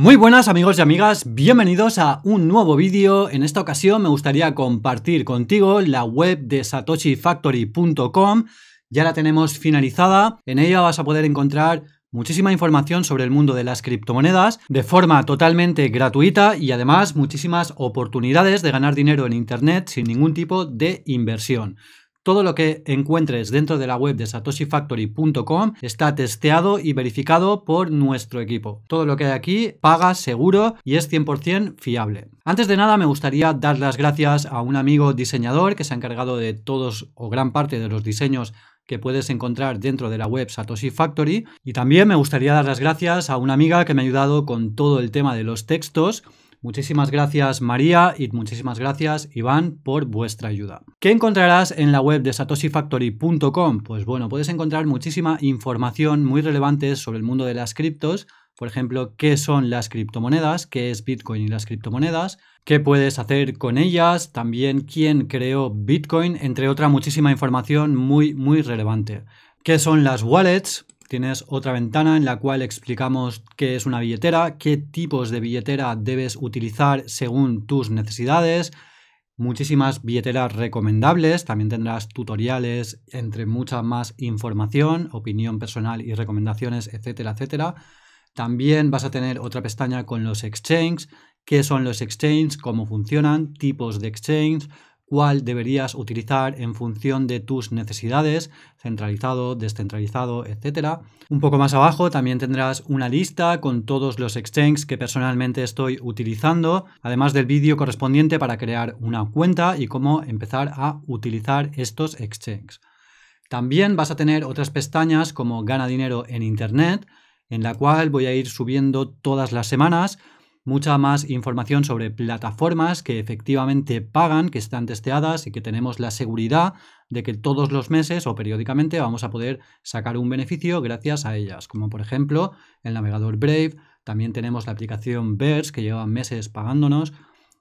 Muy buenas amigos y amigas, bienvenidos a un nuevo vídeo. En esta ocasión me gustaría compartir contigo la web de satoshifactory.com. Ya la tenemos finalizada. En ella vas a poder encontrar muchísima información sobre el mundo de las criptomonedas de forma totalmente gratuita y además muchísimas oportunidades de ganar dinero en Internet sin ningún tipo de inversión. Todo lo que encuentres dentro de la web de satoshifactory.com está testeado y verificado por nuestro equipo. Todo lo que hay aquí paga seguro y es 100% fiable. Antes de nada me gustaría dar las gracias a un amigo diseñador que se ha encargado de todos o gran parte de los diseños que puedes encontrar dentro de la web Satoshi Factory. Y también me gustaría dar las gracias a una amiga que me ha ayudado con todo el tema de los textos Muchísimas gracias María y muchísimas gracias Iván por vuestra ayuda. ¿Qué encontrarás en la web de satoshifactory.com? Pues bueno, puedes encontrar muchísima información muy relevante sobre el mundo de las criptos, por ejemplo, qué son las criptomonedas, qué es Bitcoin y las criptomonedas, qué puedes hacer con ellas, también quién creó Bitcoin, entre otra muchísima información muy, muy relevante. ¿Qué son las wallets? tienes otra ventana en la cual explicamos qué es una billetera, qué tipos de billetera debes utilizar según tus necesidades, muchísimas billeteras recomendables, también tendrás tutoriales entre mucha más información, opinión personal y recomendaciones, etcétera, etcétera. También vas a tener otra pestaña con los exchanges, qué son los exchanges, cómo funcionan, tipos de exchanges, cuál deberías utilizar en función de tus necesidades, centralizado, descentralizado, etc. Un poco más abajo también tendrás una lista con todos los exchanges que personalmente estoy utilizando, además del vídeo correspondiente para crear una cuenta y cómo empezar a utilizar estos exchanges. También vas a tener otras pestañas como gana dinero en Internet, en la cual voy a ir subiendo todas las semanas mucha más información sobre plataformas que efectivamente pagan, que están testeadas y que tenemos la seguridad de que todos los meses o periódicamente vamos a poder sacar un beneficio gracias a ellas, como por ejemplo el navegador Brave, también tenemos la aplicación BERS que lleva meses pagándonos,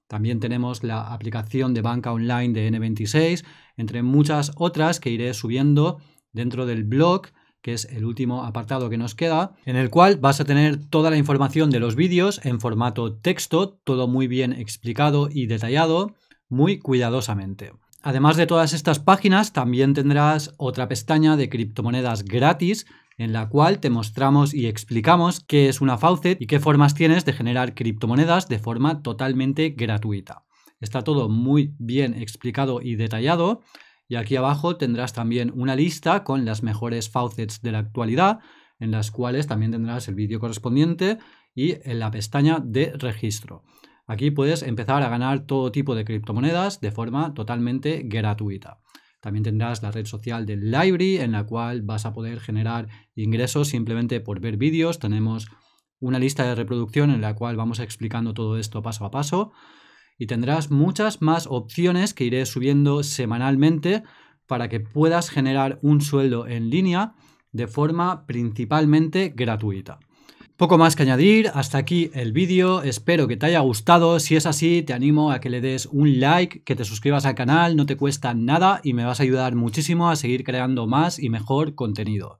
también tenemos la aplicación de banca online de N26, entre muchas otras que iré subiendo dentro del blog que es el último apartado que nos queda, en el cual vas a tener toda la información de los vídeos en formato texto, todo muy bien explicado y detallado, muy cuidadosamente. Además de todas estas páginas, también tendrás otra pestaña de criptomonedas gratis en la cual te mostramos y explicamos qué es una faucet y qué formas tienes de generar criptomonedas de forma totalmente gratuita. Está todo muy bien explicado y detallado, y aquí abajo tendrás también una lista con las mejores faucets de la actualidad, en las cuales también tendrás el vídeo correspondiente y en eh, la pestaña de registro. Aquí puedes empezar a ganar todo tipo de criptomonedas de forma totalmente gratuita. También tendrás la red social del Library, en la cual vas a poder generar ingresos simplemente por ver vídeos. Tenemos una lista de reproducción en la cual vamos explicando todo esto paso a paso y tendrás muchas más opciones que iré subiendo semanalmente para que puedas generar un sueldo en línea de forma principalmente gratuita. Poco más que añadir, hasta aquí el vídeo, espero que te haya gustado, si es así te animo a que le des un like, que te suscribas al canal, no te cuesta nada y me vas a ayudar muchísimo a seguir creando más y mejor contenido.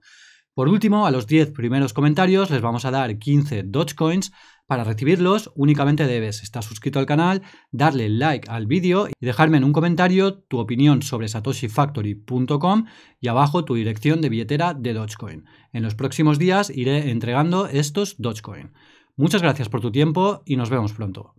Por último, a los 10 primeros comentarios les vamos a dar 15 Dogecoins. Para recibirlos únicamente debes estar suscrito al canal, darle like al vídeo y dejarme en un comentario tu opinión sobre satoshifactory.com y abajo tu dirección de billetera de Dogecoin. En los próximos días iré entregando estos Dogecoin. Muchas gracias por tu tiempo y nos vemos pronto.